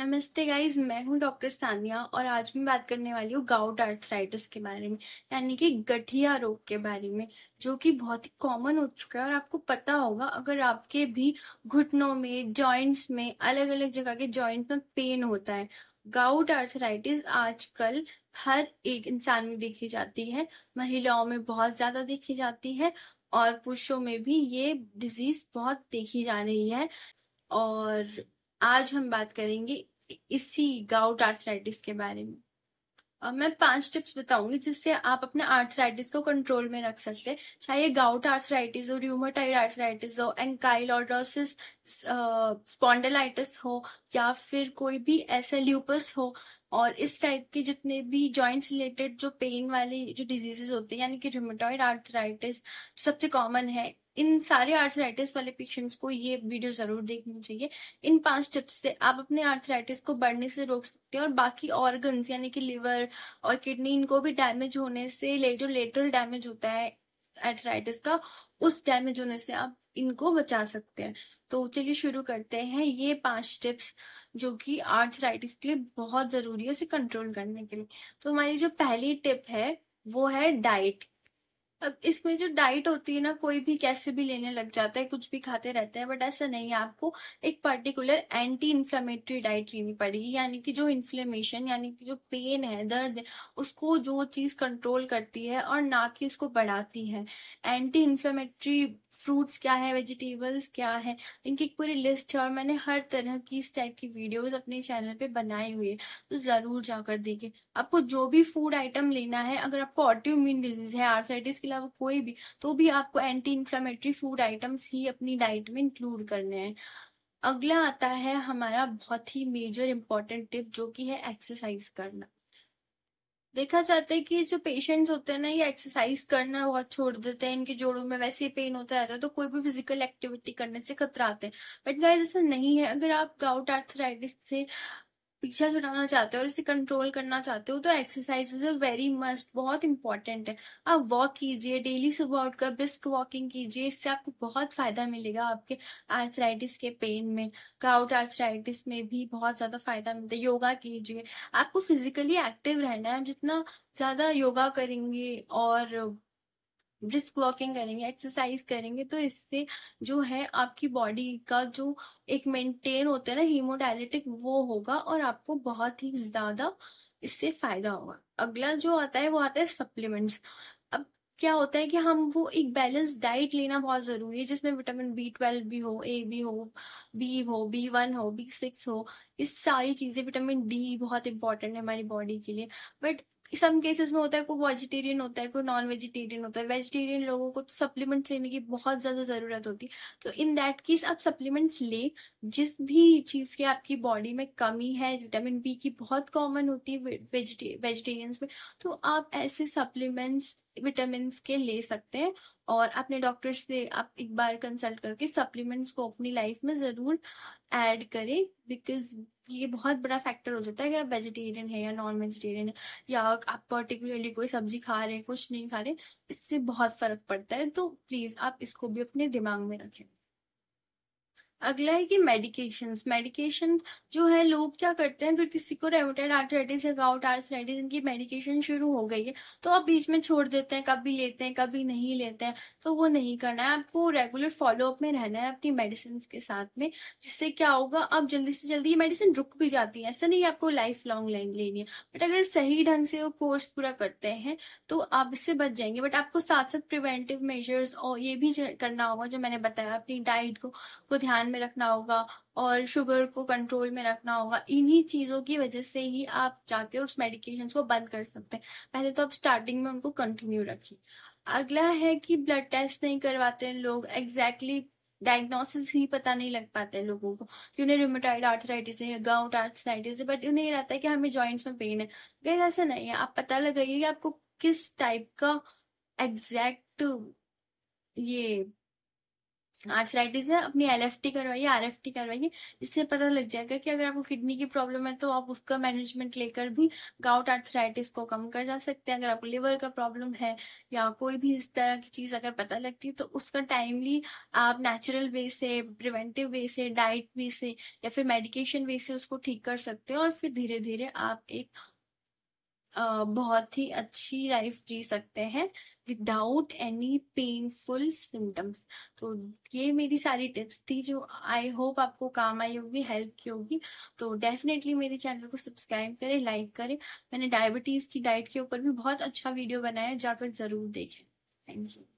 नमस्ते गाइज मैं हूँ डॉक्टर सानिया और आज मैं बात करने वाली हूँ गाउट आर्थराइटिस के बारे में यानी कि गठिया रोग के बारे में जो कि बहुत ही कॉमन हो चुका है और आपको पता होगा अगर आपके भी घुटनों में जॉइंट्स में अलग अलग जगह के जॉइंट में पेन होता है गाउट आर्थराइटिस आजकल हर एक इंसान में देखी जाती है महिलाओं में बहुत ज्यादा देखी जाती है और पुरुषों में भी ये डिजीज बहुत देखी जा रही है और आज हम बात करेंगे इसी गाउट आर्थराइटिस के बारे में और मैं पांच टिप्स बताऊंगी जिससे आप अपने आर्थराइटिस को कंट्रोल में रख सकते हैं चाहे गाउट आर्थराइटिस हो रूमोटाइड आर्थराइटिस हो एंकाइलोडोसिस स्पॉन्डलाइटिस हो या फिर कोई भी ऐसे ल्यूपस हो और इस टाइप के जितने भी जॉइंट्स रिलेटेड जो पेन वाले जो डिजीजेस होते हैं यानी कि रिमोटॉइड आर्थराइटिस सबसे कॉमन है इन सारे आर्थराइटिस वाले पेशेंट्स को ये वीडियो जरूर देखनी चाहिए इन पांच टिप्स से आप अपने आर्थराइटिस को बढ़ने से रोक सकते हैं और बाकी ऑर्गन्स यानी कि लिवर और किडनी इनको भी डैमेज होने से लेटर डैमेज होता है आर्थराइटिस का उस डैमेज होने से आप इनको बचा सकते हैं तो चलिए शुरू करते हैं ये पांच टिप्स जो कि आर्थराइटिस के लिए बहुत जरूरी है उसे कंट्रोल करने के लिए तो हमारी जो पहली टिप है वो है डाइट अब इसमें जो डाइट होती है ना कोई भी कैसे भी लेने लग जाता है कुछ भी खाते रहते हैं बट ऐसा नहीं है आपको एक पर्टिकुलर एंटी इन्फ्लेमेटरी डाइट लेनी पड़ेगी यानी कि जो इन्फ्लेमेशन यानी कि जो पेन है दर्द है उसको जो चीज कंट्रोल करती है और ना कि उसको बढ़ाती है एंटी इन्फ्लेमेटरी फ्रूट्स क्या है वेजिटेबल्स क्या है इनकी एक पूरी लिस्ट है और मैंने हर तरह की इस टाइप की वीडियोस अपने चैनल पे बनाई हुई है तो ज़रूर जाकर देखिए आपको जो भी फूड आइटम लेना है अगर आपको ऑटोम्यून डिजीज है आर्थराइटिस के अलावा कोई भी तो भी आपको एंटी इंफ्लामेटरी फूड आइटम्स ही अपनी डाइट में इंक्लूड करने हैं अगला आता है हमारा बहुत ही मेजर इंपॉर्टेंट टिप जो कि है एक्सरसाइज करना देखा जाता है कि जो पेशेंट्स होते हैं ना ये एक्सरसाइज करना बहुत छोड़ देते हैं इनके जोड़ों में वैसे ही पेन होता रहता है तो कोई भी फिजिकल एक्टिविटी करने से खतराते हैं बट गाइस ऐसा नहीं है अगर आप गाउट आर्थराइटिस से पीछा छुटाना चाहते हो और इसे कंट्रोल करना चाहते हो तो एक्सरसाइज अ वेरी मस्ट बहुत इंपॉर्टेंट है आप वॉक कीजिए डेली सुबह उठकर ब्रिस्क वॉकिंग कीजिए इससे आपको बहुत फायदा मिलेगा आपके आर्थराइटिस के पेन में काउट आर्थराइटिस में भी बहुत ज्यादा फायदा मिलता है योगा कीजिए आपको फिजिकली एक्टिव रहना है आप जितना ज्यादा योगा करेंगे और ब्रिस्क वॉकिंग करेंगे एक्सरसाइज करेंगे तो इससे जो है आपकी बॉडी का जो एक मेंटेन होता है ना हीमोडायलिटिक वो होगा और आपको बहुत ही ज्यादा इससे फायदा होगा अगला जो आता है वो आता है सप्लीमेंट्स अब क्या होता है कि हम वो एक बैलेंस डाइट लेना बहुत जरूरी है जिसमें विटामिन बी ट्वेल्व भी हो ए भी हो बी हो बी वन हो बी सिक्स हो इस सारी चीजें विटामिन डी बहुत इंपॉर्टेंट है हमारी बॉडी के लिए बट सम केसेस में होता है कोई वेजिटेरियन होता है कोई नॉन वेजिटेरियन होता है वेजिटेरियन लोगों को तो सप्लीमेंट्स लेने की बहुत ज्यादा जरूरत होती है तो इन दैट केस आप सप्लीमेंट्स ले जिस भी चीज की आपकी बॉडी में कमी है विटामिन बी की बहुत कॉमन होती है वेजिटेरियंस में तो आप ऐसे सप्लीमेंट्स विटामिन के ले सकते हैं और अपने डॉक्टर से आप एक बार कंसल्ट करके सप्लीमेंट्स को अपनी लाइफ में ज़रूर ऐड करें बिकॉज ये बहुत बड़ा फैक्टर हो जाता है अगर आप वेजिटेरियन है या नॉन वेजिटेरियन है या आप पर्टिकुलरली कोई सब्जी खा रहे हैं कुछ नहीं खा रहे इससे बहुत फर्क पड़ता है तो प्लीज़ आप इसको भी अपने दिमाग में रखें अगला है कि मेडिकेशन मेडिकेशन जो है लोग क्या करते हैं अगर किसी को रेमोटेड आर्थराइटिस या गाउट आर्थराइटिस इनकी मेडिकेशन शुरू हो गई है तो आप बीच में छोड़ देते हैं कभी लेते हैं कभी नहीं लेते हैं तो वो नहीं करना है आपको रेगुलर फॉलोअप में रहना है अपनी मेडिसिन के साथ में जिससे क्या होगा आप जल्दी से जल्दी ये मेडिसिन रुक भी जाती है ऐसा नहीं आपको लाइफ लॉन्ग लाइन लेनी है बट अगर सही ढंग से वो कोर्स पूरा करते हैं तो आप इससे बच जाएंगे बट आपको साथ साथ प्रिवेंटिव मेजर्स और ये भी करना होगा जो मैंने बताया अपनी डाइट को, को ध्यान में रखना होगा और शुगर को कंट्रोल में रखना होगा इन्हीं चीज़ों की वजह से ही आप जाके उस मेडिकेशन को बंद कर सकते हैं पहले तो आप स्टार्टिंग में उनको कंटिन्यू रखिए अगला है कि ब्लड टेस्ट नहीं करवाते हैं लोग एग्जैक्टली exactly डायग्नोसिस ही पता नहीं लग पाते लोगों को कि उन्हें रिमोटाइड आर्थराइटिस है या गाउट आर्थराइटिस है बट उन्हें ये रहता है कि हमें जॉइंट्स में पेन है कहीं ऐसा नहीं है आप पता लगाइए कि आपको किस टाइप का एग्जैक्ट ये आर्थराइटिस है अपनी एल करवाइए आर करवाइए इससे पता लग जाएगा कि अगर आपको किडनी की प्रॉब्लम है तो आप उसका मैनेजमेंट लेकर भी गाउट आर्थराइटिस को कम कर जा सकते हैं अगर आपको लिवर का प्रॉब्लम है या कोई भी इस तरह की चीज अगर पता लगती है तो उसका टाइमली आप नेचुरल वे से प्रिवेंटिव वे से डाइट वे से या फिर मेडिकेशन वे से उसको ठीक कर सकते हो और फिर धीरे धीरे आप एक बहुत ही अच्छी लाइफ जी सकते हैं विदाउट एनी पेनफुल सिम्टम्स तो ये मेरी सारी टिप्स थी जो आई होप आपको काम आई होगी हेल्प की होगी तो डेफिनेटली मेरे चैनल को सब्सक्राइब करें लाइक करें मैंने डायबिटीज की डाइट के ऊपर भी बहुत अच्छा वीडियो बनाया जाकर जरूर देखें थैंक यू